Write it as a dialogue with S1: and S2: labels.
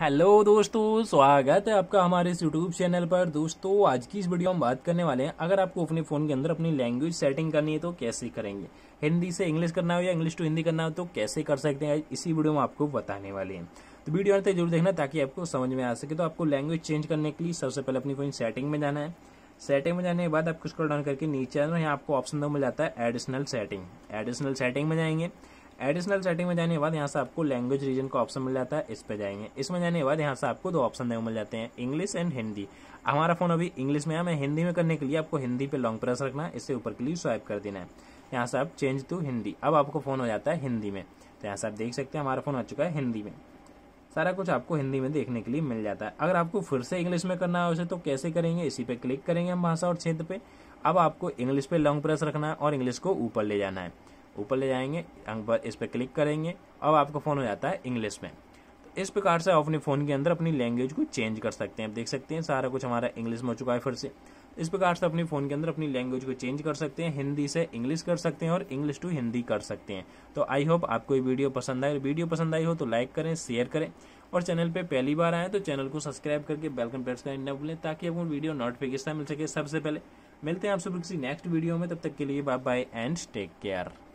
S1: hello दोस्तों स्वागत है आपका हमारे इस यूट्यूब चैनल पर दोस्तों आज की इस वीडियो में बात करने वाले हैं अगर आपको अपने फ़ोन के अंदर अपनी लैंग्वेज सेटिंग करनी है तो कैसे करेंगे हिंदी से इंग्लिश करना हो या इंग्लिश टू हिंदी करना हो तो कैसे कर सकते हैं इसी वीडियो में आपको बताने वाले हैं तो वीडियो अंत जरूर देखना ताकि आपको समझ में आ सके तो आपको लैंग्वेज चेंज करने के लिए सबसे पहले अपनी फ़ोन सेटिंग में जाना है सेटिंग में जाने के बाद आपको स्क्रॉल डाउन करके नीचे आना यहाँ आपको ऑप्शन दो मिल जाता है एडिशनल सेटिंग एडिशनल सेटिंग में जाएंगे एडिशनल सेटिंग में जाने के बाद यहाँ से आपको लैंग्वेज रीजन का ऑप्शन मिल जाता है इस पर जाएंगे इसमें जाने के बाद यहाँ से आपको दो ऑप्शन देखो मिल जाते हैं इंग्लिश एंड हिंदी हमारा फोन अभी इंग्लिश में है मैं हिंदी में करने के लिए आपको हिंदी पे लॉन्ग प्रेस रखना है इससे ऊपर के लिए स्वाइप कर देना है यहाँ से आप चेंज टू हिंदी अब आपको फोन हो जाता है हिंदी में तो यहाँ से आप देख सकते हैं हमारा फोन आ चुका है हिंदी में सारा कुछ आपको हिंदी में देखने के लिए मिल जाता है अगर आपको फिर से इंग्लिश में करना है उसे तो कैसे करेंगे इसी पे क्लिक करेंगे हम भाषा और क्षेत्र पे अब आपको इंग्लिश पे लॉन्ग प्रेस रखना है और इंग्लिश को ऊपर ले जाना है ऊपर ले जाएंगे अंक पर इस पर क्लिक करेंगे अब आपका फ़ोन हो जाता है इंग्लिश में तो इस प्रकार से आप अपने फ़ोन के अंदर अपनी लैंग्वेज को चेंज कर सकते हैं आप देख सकते हैं सारा कुछ हमारा इंग्लिश में हो चुका है फिर से इस प्रकार से अपने फ़ोन के अंदर अपनी लैंग्वेज को चेंज कर सकते हैं हिंदी से इंग्लिश कर सकते हैं और इंग्लिश टू हिंदी कर सकते हैं तो आई होप आपको ये वीडियो पसंद आए वीडियो पसंद आई हो तो लाइक करें शेयर करें और चैनल पे पहली बार आए तो चैनल को सब्सक्राइब करके बेलकन प्रेस करें न भूलें ताकि आपको वीडियो नोटिफिकेशन मिल सके सबसे पहले मिलते हैं आप सब किसी नेक्स्ट वीडियो में तब तक के लिए bye bye and take care